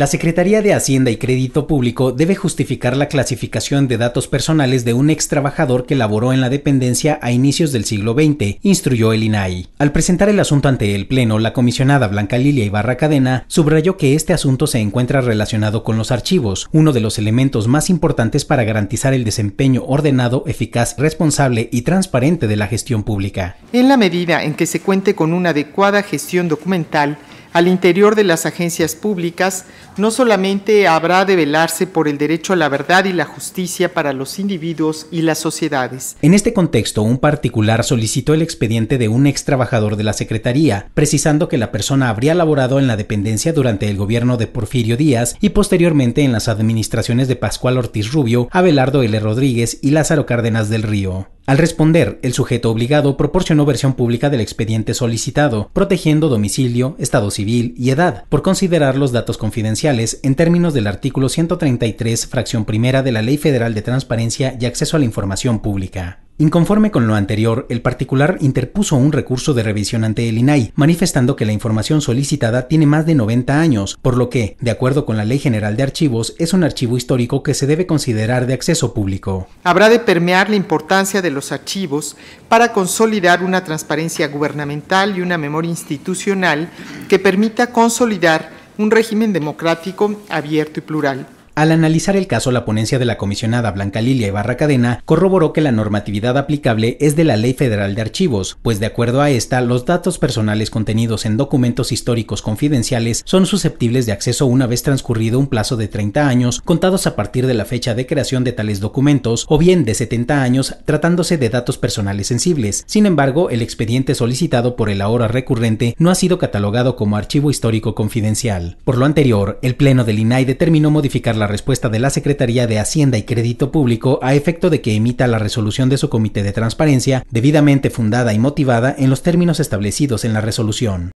La Secretaría de Hacienda y Crédito Público debe justificar la clasificación de datos personales de un ex trabajador que laboró en la dependencia a inicios del siglo XX, instruyó el INAI. Al presentar el asunto ante el Pleno, la comisionada Blanca Lilia Ibarra Cadena subrayó que este asunto se encuentra relacionado con los archivos, uno de los elementos más importantes para garantizar el desempeño ordenado, eficaz, responsable y transparente de la gestión pública. En la medida en que se cuente con una adecuada gestión documental, al interior de las agencias públicas, no solamente habrá de velarse por el derecho a la verdad y la justicia para los individuos y las sociedades. En este contexto, un particular solicitó el expediente de un ex trabajador de la Secretaría, precisando que la persona habría laborado en la dependencia durante el gobierno de Porfirio Díaz y posteriormente en las administraciones de Pascual Ortiz Rubio, Abelardo L. Rodríguez y Lázaro Cárdenas del Río. Al responder, el sujeto obligado proporcionó versión pública del expediente solicitado, protegiendo domicilio, estado civil y edad, por considerar los datos confidenciales en términos del artículo 133, fracción primera de la Ley Federal de Transparencia y Acceso a la Información Pública. Inconforme con lo anterior, el particular interpuso un recurso de revisión ante el INAI, manifestando que la información solicitada tiene más de 90 años, por lo que, de acuerdo con la Ley General de Archivos, es un archivo histórico que se debe considerar de acceso público. Habrá de permear la importancia de los archivos para consolidar una transparencia gubernamental y una memoria institucional que permita consolidar un régimen democrático abierto y plural al analizar el caso, la ponencia de la comisionada Blanca Lilia y Cadena corroboró que la normatividad aplicable es de la Ley Federal de Archivos, pues de acuerdo a esta, los datos personales contenidos en documentos históricos confidenciales son susceptibles de acceso una vez transcurrido un plazo de 30 años contados a partir de la fecha de creación de tales documentos o bien de 70 años tratándose de datos personales sensibles. Sin embargo, el expediente solicitado por el ahora recurrente no ha sido catalogado como archivo histórico confidencial. Por lo anterior, el Pleno del INAI determinó modificar la respuesta de la Secretaría de Hacienda y Crédito Público a efecto de que emita la resolución de su Comité de Transparencia debidamente fundada y motivada en los términos establecidos en la resolución.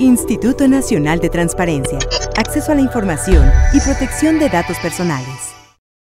Instituto Nacional de Transparencia, Acceso a la Información y Protección de Datos Personales.